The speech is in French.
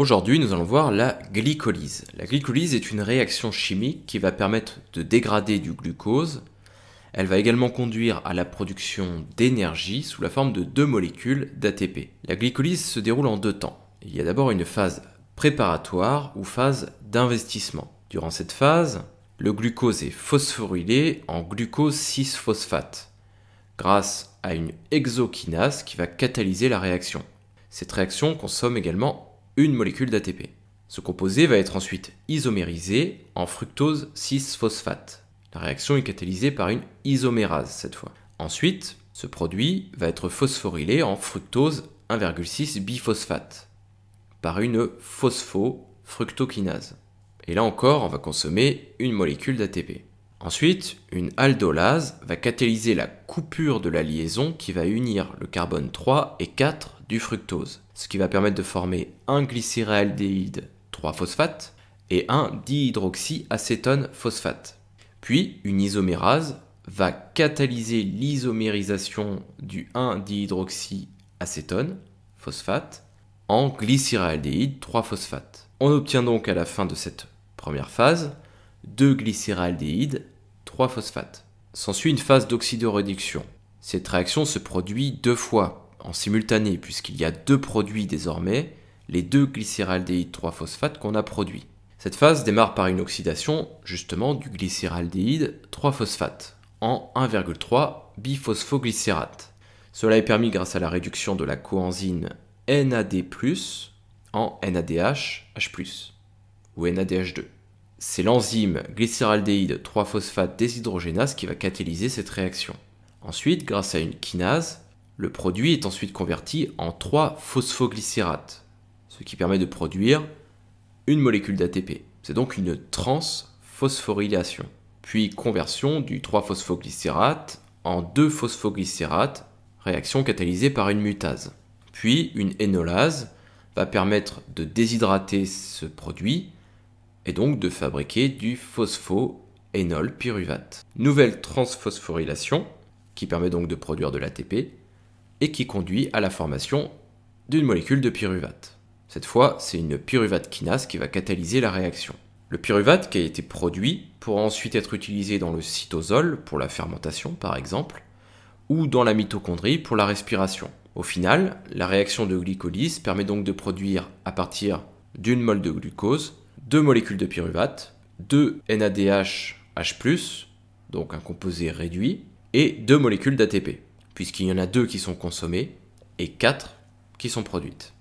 Aujourd'hui, nous allons voir la glycolyse. La glycolyse est une réaction chimique qui va permettre de dégrader du glucose. Elle va également conduire à la production d'énergie sous la forme de deux molécules d'ATP. La glycolyse se déroule en deux temps. Il y a d'abord une phase préparatoire ou phase d'investissement. Durant cette phase, le glucose est phosphorylé en glucose 6-phosphate grâce à une exokinase qui va catalyser la réaction. Cette réaction consomme également une molécule d'ATP. Ce composé va être ensuite isomérisé en fructose 6-phosphate. La réaction est catalysée par une isomérase cette fois. Ensuite, ce produit va être phosphorylé en fructose 1,6 biphosphate par une phosphofructokinase. Et là encore, on va consommer une molécule d'ATP. Ensuite, une aldolase va catalyser la coupure de la liaison qui va unir le carbone 3 et 4 du fructose, ce qui va permettre de former un glycéraldéhyde 3-phosphate et un dihydroxyacétone phosphate. Puis une isomérase va catalyser l'isomérisation du 1-dihydroxyacétone phosphate en glycéraldéhyde 3-phosphate. On obtient donc à la fin de cette première phase 2 glycéraldéhyde 3 phosphate S'ensuit une phase d'oxydoréduction. Cette réaction se produit deux fois en simultané, puisqu'il y a deux produits désormais, les deux glycéraldéhydes 3-phosphate qu'on a produits. Cette phase démarre par une oxydation justement du glycéraldéhyde 3-phosphate en 1,3 biphosphoglycérate. Cela est permis grâce à la réduction de la coenzyme NAD+ en NADH H+ ou NADH2. C'est l'enzyme glycéraldéhyde 3-phosphate déshydrogénase qui va catalyser cette réaction. Ensuite, grâce à une kinase, le produit est ensuite converti en 3 phosphoglycérates, ce qui permet de produire une molécule d'ATP. C'est donc une transphosphorylation, puis conversion du 3-phosphoglycérate en 2 phosphoglycérates, réaction catalysée par une mutase. Puis une énolase va permettre de déshydrater ce produit et donc de fabriquer du phosphoénol pyruvate. Nouvelle transphosphorylation qui permet donc de produire de l'ATP et qui conduit à la formation d'une molécule de pyruvate. Cette fois, c'est une pyruvate kinase qui va catalyser la réaction. Le pyruvate qui a été produit pourra ensuite être utilisé dans le cytosol pour la fermentation par exemple, ou dans la mitochondrie pour la respiration. Au final, la réaction de glycolyse permet donc de produire à partir d'une molle de glucose deux molécules de pyruvate, deux NADH donc un composé réduit, et deux molécules d'ATP puisqu'il y en a deux qui sont consommées et quatre qui sont produites.